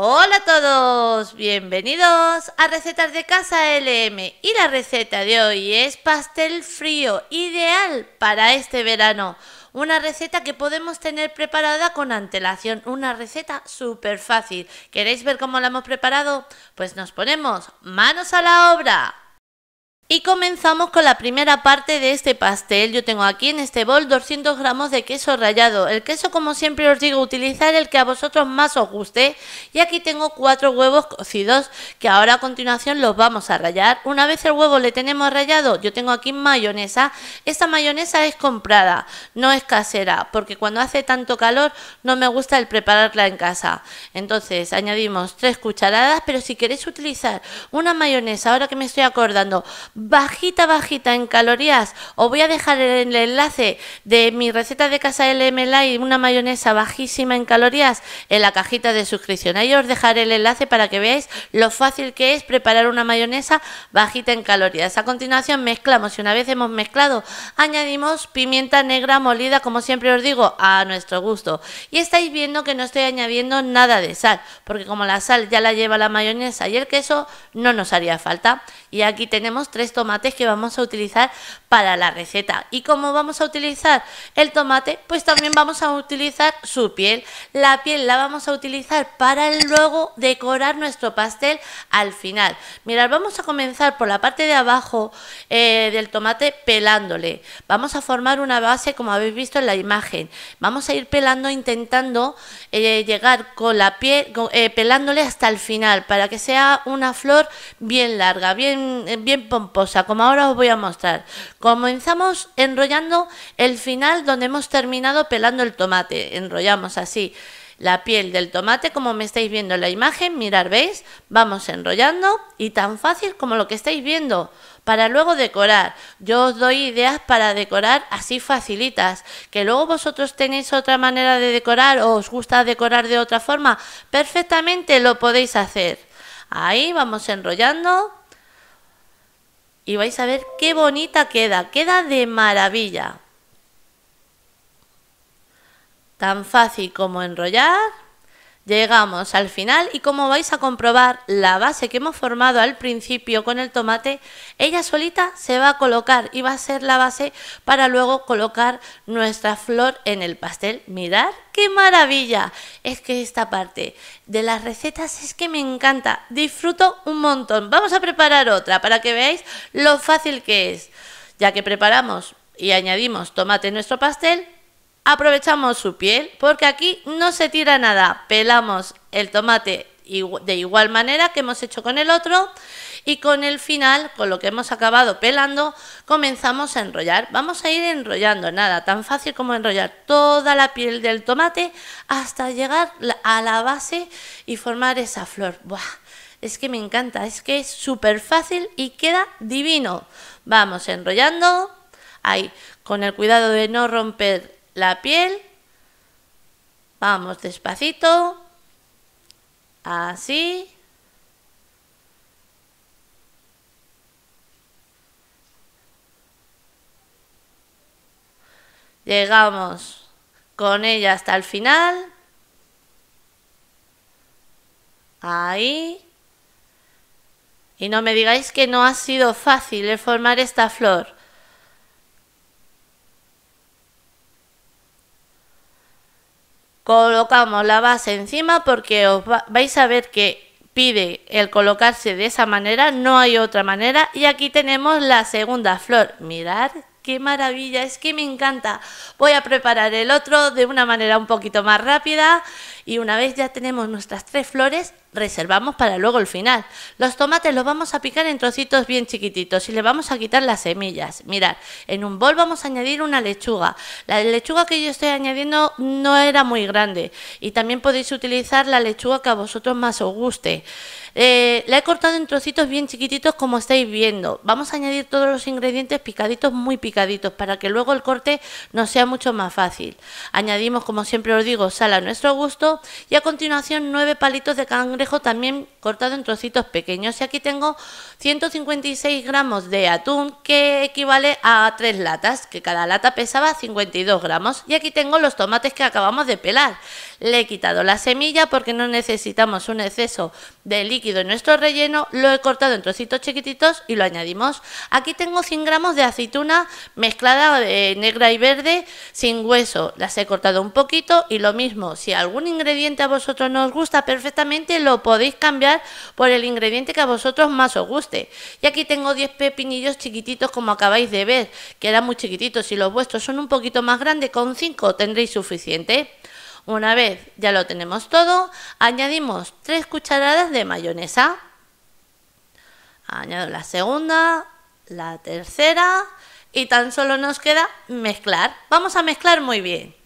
Hola a todos, bienvenidos a Recetas de Casa LM y la receta de hoy es pastel frío, ideal para este verano. Una receta que podemos tener preparada con antelación, una receta súper fácil. ¿Queréis ver cómo la hemos preparado? Pues nos ponemos manos a la obra. Y comenzamos con la primera parte de este pastel. Yo tengo aquí en este bol 200 gramos de queso rallado. El queso, como siempre os digo, utilizar el que a vosotros más os guste. Y aquí tengo cuatro huevos cocidos que ahora a continuación los vamos a rallar. Una vez el huevo le tenemos rallado, yo tengo aquí mayonesa. Esta mayonesa es comprada, no es casera, porque cuando hace tanto calor no me gusta el prepararla en casa. Entonces añadimos tres cucharadas, pero si queréis utilizar una mayonesa, ahora que me estoy acordando, bajita, bajita en calorías. Os voy a dejar el enlace de mi receta de casa LMLA y una mayonesa bajísima en calorías en la cajita de suscripción. Ahí os dejaré el enlace para que veáis lo fácil que es preparar una mayonesa bajita en calorías. A continuación mezclamos y una vez hemos mezclado añadimos pimienta negra molida, como siempre os digo, a nuestro gusto. Y estáis viendo que no estoy añadiendo nada de sal, porque como la sal ya la lleva la mayonesa y el queso, no nos haría falta. Y aquí tenemos tres tomates que vamos a utilizar para la receta. ¿Y cómo vamos a utilizar el tomate? Pues también vamos a utilizar su piel. La piel la vamos a utilizar para luego decorar nuestro pastel al final. Mirad, vamos a comenzar por la parte de abajo eh, del tomate pelándole. Vamos a formar una base como habéis visto en la imagen. Vamos a ir pelando intentando eh, llegar con la piel, eh, pelándole hasta el final para que sea una flor bien larga, bien, bien pomposa como ahora os voy a mostrar. Comenzamos enrollando el final donde hemos terminado pelando el tomate. Enrollamos así la piel del tomate, como me estáis viendo en la imagen, mirar, ¿veis? Vamos enrollando y tan fácil como lo que estáis viendo, para luego decorar. Yo os doy ideas para decorar así facilitas, que luego vosotros tenéis otra manera de decorar o os gusta decorar de otra forma, perfectamente lo podéis hacer. Ahí vamos enrollando y vais a ver qué bonita queda, queda de maravilla. Tan fácil como enrollar Llegamos al final y como vais a comprobar, la base que hemos formado al principio con el tomate, ella solita se va a colocar y va a ser la base para luego colocar nuestra flor en el pastel. Mirad qué maravilla. Es que esta parte de las recetas es que me encanta, disfruto un montón. Vamos a preparar otra para que veáis lo fácil que es. Ya que preparamos y añadimos tomate en nuestro pastel, aprovechamos su piel porque aquí no se tira nada. Pelamos el tomate de igual manera que hemos hecho con el otro y con el final, con lo que hemos acabado pelando, comenzamos a enrollar. Vamos a ir enrollando, nada, tan fácil como enrollar toda la piel del tomate hasta llegar a la base y formar esa flor. es que me encanta, es que es súper fácil y queda divino. Vamos enrollando, ahí, con el cuidado de no romper la piel. Vamos despacito. Así. Llegamos con ella hasta el final. Ahí. Y no me digáis que no ha sido fácil el eh, formar esta flor. colocamos la base encima porque os vais a ver que pide el colocarse de esa manera, no hay otra manera. Y aquí tenemos la segunda flor, mirad qué maravilla, es que me encanta. Voy a preparar el otro de una manera un poquito más rápida y una vez ya tenemos nuestras tres flores, reservamos para luego el final. Los tomates los vamos a picar en trocitos bien chiquititos y le vamos a quitar las semillas. Mirad, en un bol vamos a añadir una lechuga. La lechuga que yo estoy añadiendo no era muy grande y también podéis utilizar la lechuga que a vosotros más os guste. Eh, la he cortado en trocitos bien chiquititos como estáis viendo. Vamos a añadir todos los ingredientes picaditos, muy picaditos, para que luego el corte nos sea mucho más fácil. Añadimos, como siempre os digo, sal a nuestro gusto y a continuación nueve palitos de cangrejo también cortado en trocitos pequeños. Y aquí tengo 156 gramos de atún que equivale a tres latas, que cada lata pesaba 52 gramos. Y aquí tengo los tomates que acabamos de pelar. Le he quitado la semilla porque no necesitamos un exceso de líquido en nuestro relleno. Lo he cortado en trocitos chiquititos y lo añadimos. Aquí tengo 100 gramos de aceituna mezclada de eh, negra y verde sin hueso. Las he cortado un poquito y lo mismo, si algún ingrediente a vosotros no os gusta perfectamente, lo podéis cambiar por el ingrediente que a vosotros más os guste. Y aquí tengo 10 pepinillos chiquititos como acabáis de ver, que eran muy chiquititos. Si los vuestros son un poquito más grandes, con 5 tendréis suficiente. Una vez ya lo tenemos todo, añadimos 3 cucharadas de mayonesa. Añado la segunda, la tercera y tan solo nos queda mezclar. Vamos a mezclar muy bien.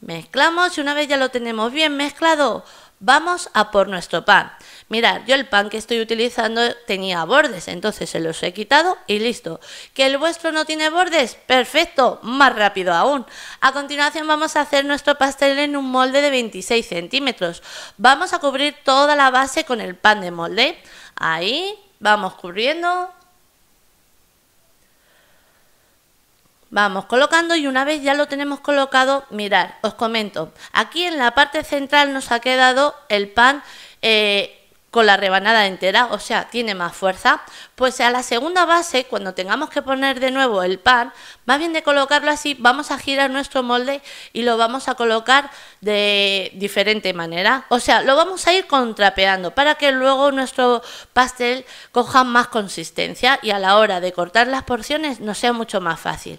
Mezclamos y una vez ya lo tenemos bien mezclado, vamos a por nuestro pan. Mirad, yo el pan que estoy utilizando tenía bordes, entonces se los he quitado y listo. ¿Que el vuestro no tiene bordes? Perfecto, más rápido aún. A continuación vamos a hacer nuestro pastel en un molde de 26 centímetros. Vamos a cubrir toda la base con el pan de molde. Ahí, vamos cubriendo, vamos colocando y una vez ya lo tenemos colocado, mirar, os comento, aquí en la parte central nos ha quedado el pan eh, con la rebanada entera, o sea, tiene más fuerza, pues a la segunda base, cuando tengamos que poner de nuevo el pan, más bien de colocarlo así, vamos a girar nuestro molde y lo vamos a colocar de diferente manera. O sea, lo vamos a ir contrapeando para que luego nuestro pastel coja más consistencia y a la hora de cortar las porciones nos sea mucho más fácil.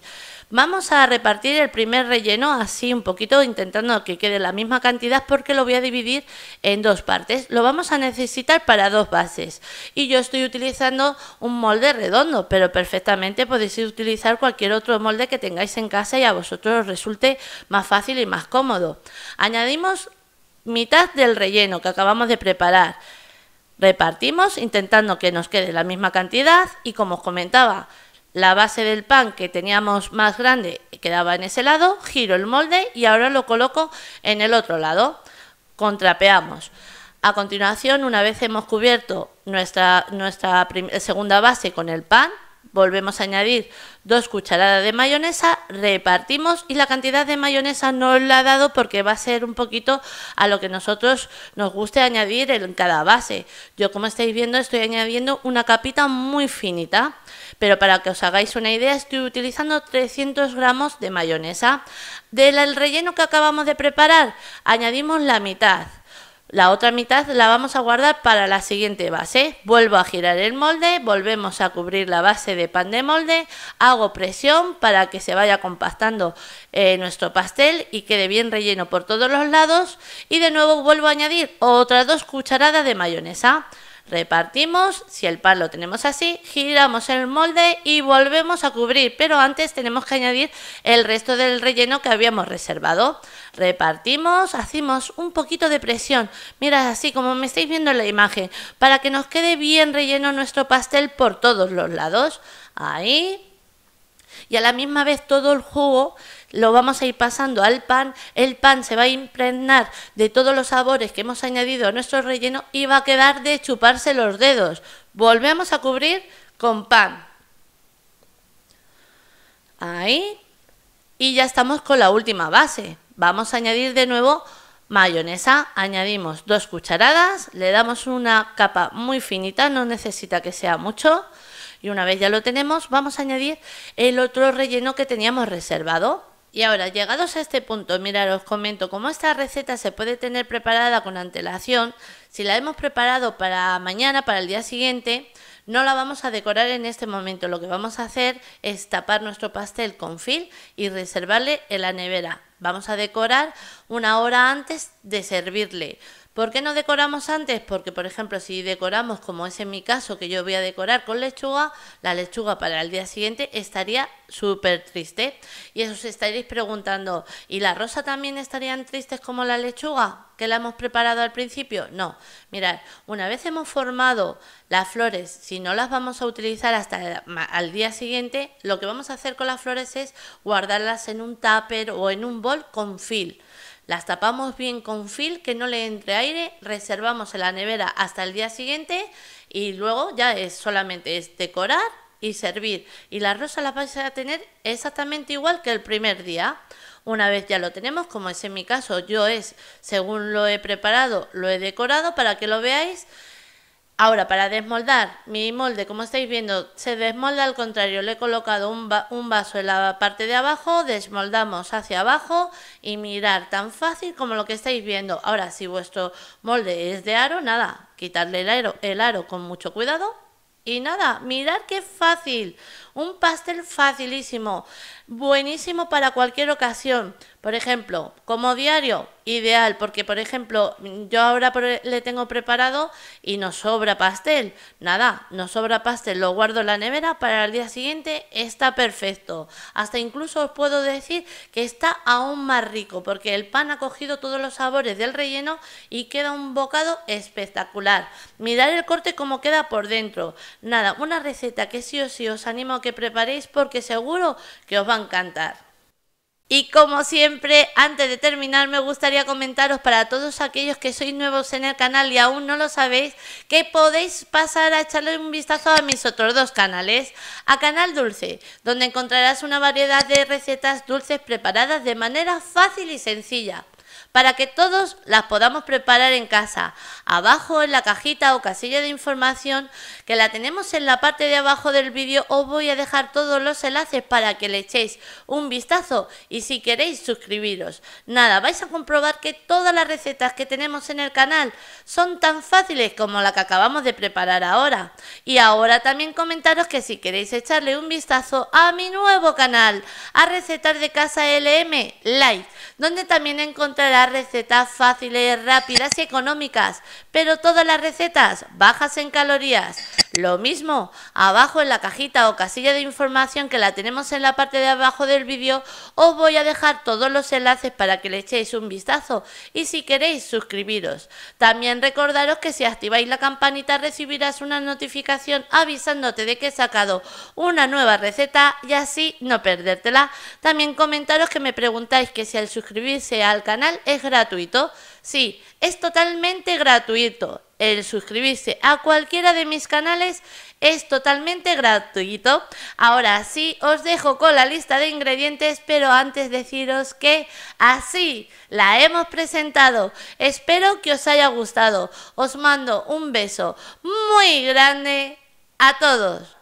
Vamos a repartir el primer relleno así un poquito, intentando que quede la misma cantidad porque lo voy a dividir en dos partes. Lo vamos a necesitar para dos bases y yo estoy utilizando un molde redondo, pero perfectamente podéis utilizar cualquier otro molde que tengáis en casa y a vosotros os resulte más fácil y más cómodo. Añadimos mitad del relleno que acabamos de preparar. Repartimos intentando que nos quede la misma cantidad y como os comentaba, la base del pan que teníamos más grande quedaba en ese lado, giro el molde y ahora lo coloco en el otro lado. Contrapeamos. A continuación, una vez hemos cubierto nuestra, nuestra segunda base con el pan, volvemos a añadir dos cucharadas de mayonesa, repartimos y la cantidad de mayonesa no la he dado porque va a ser un poquito a lo que nosotros nos guste añadir en cada base. Yo como estáis viendo estoy añadiendo una capita muy finita, pero para que os hagáis una idea estoy utilizando 300 gramos de mayonesa. Del relleno que acabamos de preparar añadimos la mitad la otra mitad la vamos a guardar para la siguiente base. Vuelvo a girar el molde, volvemos a cubrir la base de pan de molde, hago presión para que se vaya compactando eh, nuestro pastel y quede bien relleno por todos los lados y de nuevo vuelvo a añadir otras dos cucharadas de mayonesa. Repartimos, si el par lo tenemos así, giramos el molde y volvemos a cubrir, pero antes tenemos que añadir el resto del relleno que habíamos reservado. Repartimos, hacemos un poquito de presión, mirad así como me estáis viendo en la imagen, para que nos quede bien relleno nuestro pastel por todos los lados. Ahí, y a la misma vez todo el jugo lo vamos a ir pasando al pan, el pan se va a impregnar de todos los sabores que hemos añadido a nuestro relleno y va a quedar de chuparse los dedos. Volvemos a cubrir con pan. Ahí. Y ya estamos con la última base. Vamos a añadir de nuevo mayonesa, añadimos dos cucharadas, le damos una capa muy finita, no necesita que sea mucho, y una vez ya lo tenemos, vamos a añadir el otro relleno que teníamos reservado. Y ahora, llegados a este punto, mira, os comento cómo esta receta se puede tener preparada con antelación. Si la hemos preparado para mañana, para el día siguiente, no la vamos a decorar en este momento. Lo que vamos a hacer es tapar nuestro pastel con film y reservarle en la nevera. Vamos a decorar una hora antes de servirle. ¿Por qué no decoramos antes? Porque, por ejemplo, si decoramos, como es en mi caso, que yo voy a decorar con lechuga, la lechuga para el día siguiente estaría súper triste. Y eso os estaréis preguntando, ¿y la rosa también estarían tristes como la lechuga que la hemos preparado al principio? No. Mirad, una vez hemos formado las flores, si no las vamos a utilizar hasta al día siguiente, lo que vamos a hacer con las flores es guardarlas en un tupper o en un bol con fil. Las tapamos bien con fil que no le entre aire, reservamos en la nevera hasta el día siguiente y luego ya es solamente es decorar y servir. Y las rosas las vais a tener exactamente igual que el primer día. Una vez ya lo tenemos, como es en mi caso, yo es, según lo he preparado, lo he decorado para que lo veáis Ahora, para desmoldar mi molde, como estáis viendo, se desmolda al contrario. Le he colocado un, vaso en la parte de abajo, desmoldamos hacia abajo y mirar tan fácil como lo que estáis viendo. Ahora, si vuestro molde es de aro, nada, quitarle el aro, el aro con mucho cuidado y nada, mirar qué fácil. Un pastel facilísimo, buenísimo para cualquier ocasión. Por ejemplo, como diario, ideal, porque por ejemplo, yo ahora le tengo preparado y nos sobra pastel. Nada, nos sobra pastel, lo guardo en la nevera para el día siguiente, está perfecto. Hasta incluso os puedo decir que está aún más rico, porque el pan ha cogido todos los sabores del relleno y queda un bocado espectacular. Mirad el corte como queda por dentro. Nada, una receta que sí o sí os animo a que preparéis porque seguro que os va a encantar. Y como siempre, antes de terminar, me gustaría comentaros para todos aquellos que sois nuevos en el canal y aún no lo sabéis, que podéis pasar a echarle un vistazo a mis otros dos canales. A Canal Dulce, donde encontrarás una variedad de recetas dulces preparadas de manera fácil y sencilla para que todos las podamos preparar en casa. Abajo en la cajita o casilla de información que la tenemos en la parte de abajo del vídeo os voy a dejar todos los enlaces para que le echéis un vistazo y si queréis suscribiros. Nada, vais a comprobar que todas las recetas que tenemos en el canal son tan fáciles como la que acabamos de preparar ahora. Y ahora también comentaros que si queréis echarle un vistazo a mi nuevo canal, a Recetas de Casa LM Light donde también encontrarás recetas fáciles, rápidas y económicas, pero todas las recetas bajas en calorías. Lo mismo, abajo en la cajita o casilla de información que la tenemos en la parte de abajo del vídeo, os voy a dejar todos los enlaces para que le echéis un vistazo y si queréis suscribiros. También recordaros que si activáis la campanita recibirás una notificación avisándote de que he sacado una nueva receta y así no perdértela. También comentaros que me preguntáis que si al suscribirse al canal es gratuito. Sí, es totalmente gratuito el suscribirse a cualquiera de mis canales es totalmente gratuito. Ahora sí, os dejo con la lista de ingredientes, pero antes deciros que así la hemos presentado. Espero que os haya gustado. Os mando un beso muy grande a todos.